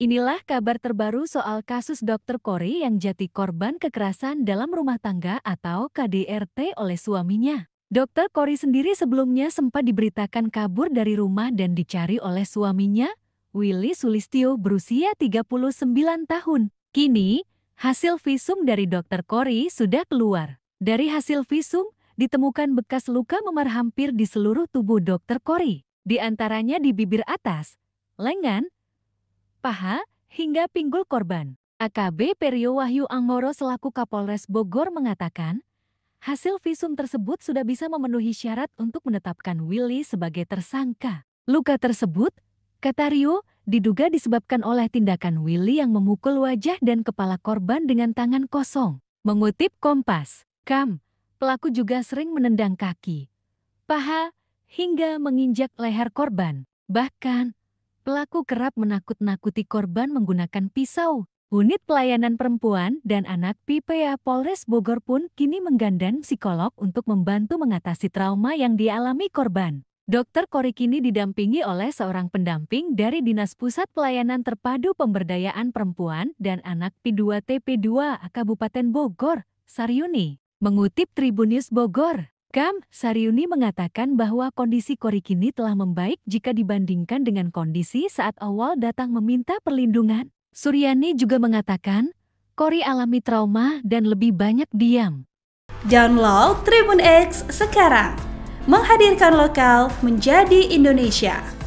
Inilah kabar terbaru soal kasus Dr. Kori yang jadi korban kekerasan dalam rumah tangga atau KDRT oleh suaminya. Dr. Kori sendiri sebelumnya sempat diberitakan kabur dari rumah dan dicari oleh suaminya, Willy Sulistio berusia 39 tahun. Kini, hasil visum dari Dr. Kori sudah keluar. Dari hasil visum, ditemukan bekas luka memar hampir di seluruh tubuh Dr. Kori, di antaranya di bibir atas, lengan, paha, hingga pinggul korban. AKB Perio Wahyu Anggoro selaku Kapolres Bogor mengatakan, hasil visum tersebut sudah bisa memenuhi syarat untuk menetapkan Willy sebagai tersangka. Luka tersebut, kata Rio, diduga disebabkan oleh tindakan Willy yang memukul wajah dan kepala korban dengan tangan kosong. Mengutip Kompas, Kam, pelaku juga sering menendang kaki, paha, hingga menginjak leher korban. Bahkan, Pelaku kerap menakut-nakuti korban menggunakan pisau. Unit Pelayanan Perempuan dan Anak PPA Polres Bogor pun kini menggandeng psikolog untuk membantu mengatasi trauma yang dialami korban. Dokter Kori kini didampingi oleh seorang pendamping dari Dinas Pusat Pelayanan Terpadu Pemberdayaan Perempuan dan Anak P2TP2 Kabupaten Bogor, Saryuni. Mengutip Tribunis Bogor, Kam Saryuni mengatakan bahwa kondisi Kori kini telah membaik jika dibandingkan dengan kondisi saat awal datang meminta perlindungan. Suryani juga mengatakan, Kori alami trauma dan lebih banyak diam. Download Tribun X sekarang, menghadirkan lokal menjadi Indonesia.